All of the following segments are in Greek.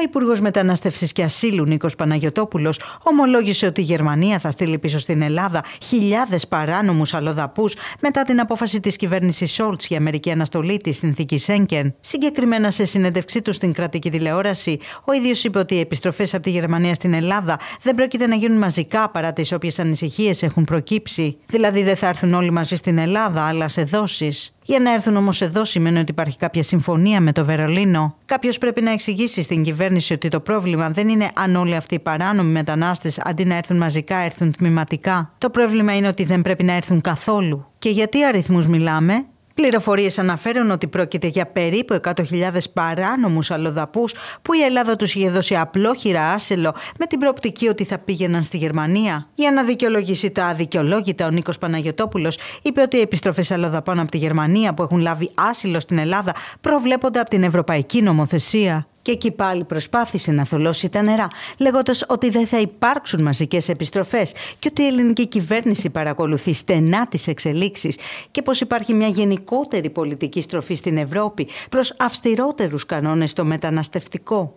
Ο Υπουργός Μετανάστευσης και Ασύλου Νίκος Παναγιοτόπουλος ομολόγησε ότι η Γερμανία θα στείλει πίσω στην Ελλάδα χιλιάδες παράνομους αλλοδαπούς μετά την απόφαση της κυβέρνησης Σόλτ για μερική αναστολή της συνθήκης Σέγκεν. Συγκεκριμένα σε συνέντευξή του στην κρατική τηλεόραση, ο ίδιος είπε ότι οι επιστροφές από τη Γερμανία στην Ελλάδα δεν πρόκειται να γίνουν μαζικά παρά τις όποιες ανησυχίες έχουν προκύψει. Δηλαδή δεν θα έρθουν όλοι μαζί στην Ελλάδα, αλλά σε δόσεις. Για να έρθουν όμως εδώ σημαίνει ότι υπάρχει κάποια συμφωνία με το Βερολίνο. Κάποιος πρέπει να εξηγήσει στην κυβέρνηση ότι το πρόβλημα δεν είναι αν όλοι αυτοί οι παράνομοι μετανάστες αντί να έρθουν μαζικά έρθουν τμηματικά. Το πρόβλημα είναι ότι δεν πρέπει να έρθουν καθόλου. Και γιατί αριθμούς μιλάμε, Πληροφορίες αναφέρουν ότι πρόκειται για περίπου 100.000 παράνομους αλλοδαπούς που η Ελλάδα τους είχε δώσει απλόχειρα άσυλο με την προοπτική ότι θα πήγαιναν στη Γερμανία. Για να δικαιολογήσει τα αδικαιολόγητα, ο Νίκος Παναγιωτόπουλος είπε ότι οι επιστροφές αλλοδαπών από τη Γερμανία που έχουν λάβει άσυλο στην Ελλάδα προβλέπονται από την Ευρωπαϊκή Νομοθεσία. Και εκεί πάλι προσπάθησε να θολώσει τα νερά, λέγοντας ότι δεν θα υπάρξουν μαζικές επιστροφές και ότι η ελληνική κυβέρνηση παρακολουθεί στενά τις εξελίξεις και πως υπάρχει μια γενικότερη πολιτική στροφή στην Ευρώπη προς αυστηρότερους κανόνες στο μεταναστευτικό.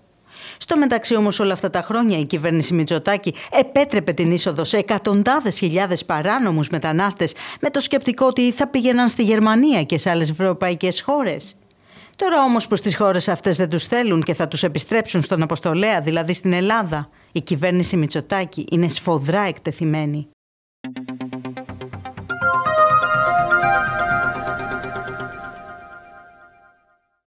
Στο μεταξύ όμως όλα αυτά τα χρόνια η κυβέρνηση Μητσοτάκη επέτρεπε την είσοδο σε εκατοντάδες χιλιάδες παράνομους μετανάστες με το σκεπτικό ότι θα πήγαιναν στη Γερμανία και σε άλλες ευρωπαϊκές χώρες. Τώρα όμως που στι χώρες αυτές δεν τους θέλουν και θα τους επιστρέψουν στον Αποστολέα, δηλαδή στην Ελλάδα, η κυβέρνηση Μητσοτάκη είναι σφοδρά εκτεθειμένη.